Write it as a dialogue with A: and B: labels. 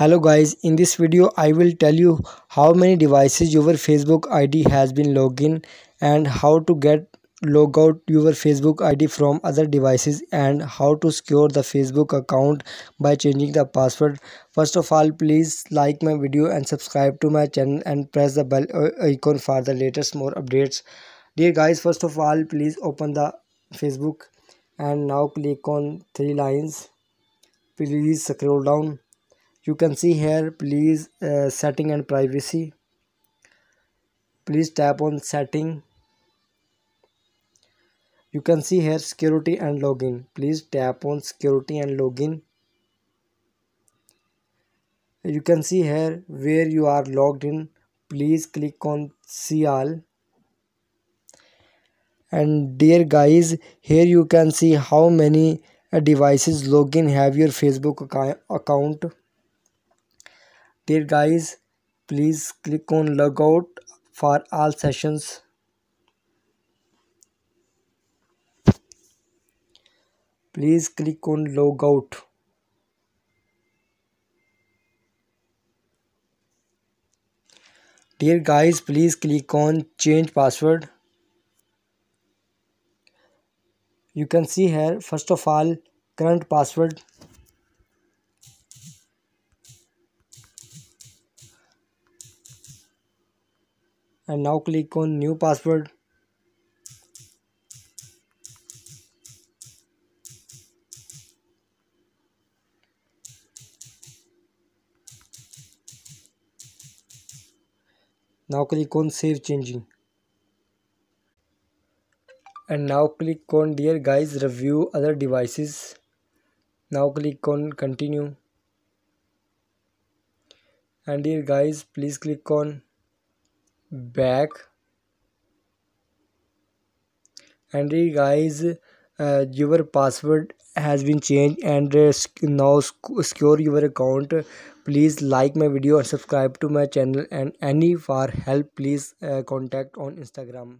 A: hello guys in this video i will tell you how many devices your facebook id has been logged in and how to get log out your facebook id from other devices and how to secure the facebook account by changing the password first of all please like my video and subscribe to my channel and press the bell uh, icon for the latest more updates dear guys first of all please open the facebook and now click on three lines please scroll down you can see here please uh, setting and privacy please tap on setting you can see here security and login please tap on security and login you can see here where you are logged in please click on see all and dear guys here you can see how many uh, devices login have your facebook account dear guys please click on logout for all sessions please click on logout dear guys please click on change password you can see here first of all current password and now click on new password now click on save changing and now click on dear guys review other devices now click on continue and dear guys please click on back and guys uh, your password has been changed and uh, now secure your account please like my video and subscribe to my channel and any for help please uh, contact on instagram